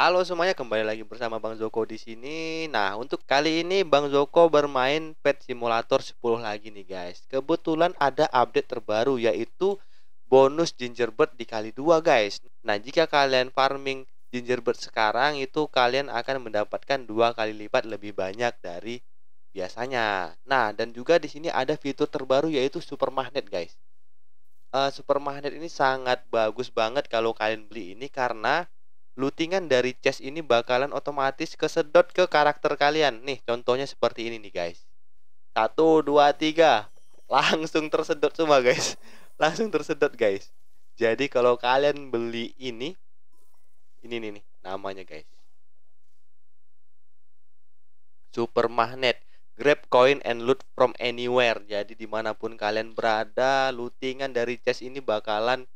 Halo semuanya, kembali lagi bersama Bang Zoko di sini. Nah, untuk kali ini Bang Zoko bermain Pet Simulator 10 lagi nih, guys. Kebetulan ada update terbaru yaitu bonus gingerbread dikali dua guys. Nah, jika kalian farming gingerbread sekarang itu kalian akan mendapatkan dua kali lipat lebih banyak dari biasanya. Nah, dan juga di sini ada fitur terbaru yaitu super magnet, guys. Uh, eh, super magnet ini sangat bagus banget kalau kalian beli ini karena lootingan dari chest ini bakalan otomatis kesedot ke karakter kalian. Nih, contohnya seperti ini nih, guys. Satu, dua, tiga. Langsung tersedot semua, guys. Langsung tersedot, guys. Jadi, kalau kalian beli ini, ini nih, nih namanya, guys. Super Magnet. Grab coin and loot from anywhere. Jadi, dimanapun kalian berada, lootingan dari chest ini bakalan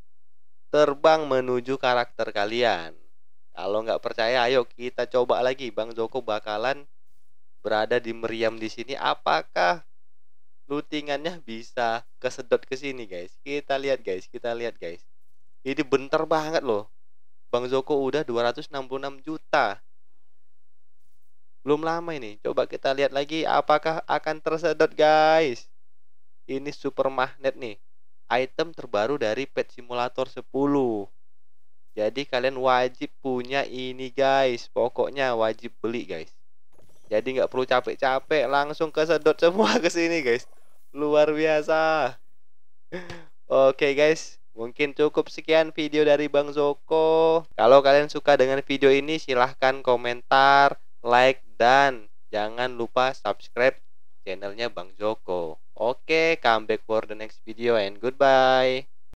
terbang menuju karakter kalian. Kalau nggak percaya, ayo kita coba lagi. Bang Joko bakalan berada di meriam di sini. Apakah lutingannya bisa kesedot ke sini, guys? Kita lihat, guys. Kita lihat, guys. Ini bentar banget loh. Bang Joko udah 266 juta. Belum lama ini. Coba kita lihat lagi apakah akan tersedot, guys. Ini super magnet nih. Item terbaru dari Pet Simulator 10 jadi kalian wajib punya ini guys. Pokoknya wajib beli guys. Jadi nggak perlu capek-capek, langsung kesedot semua ke sini guys. Luar biasa. Oke okay, guys, mungkin cukup sekian video dari Bang Zoko. Kalau kalian suka dengan video ini silahkan komentar, like dan jangan lupa subscribe channelnya Bang Joko. Oke, okay, come back for the next video and goodbye.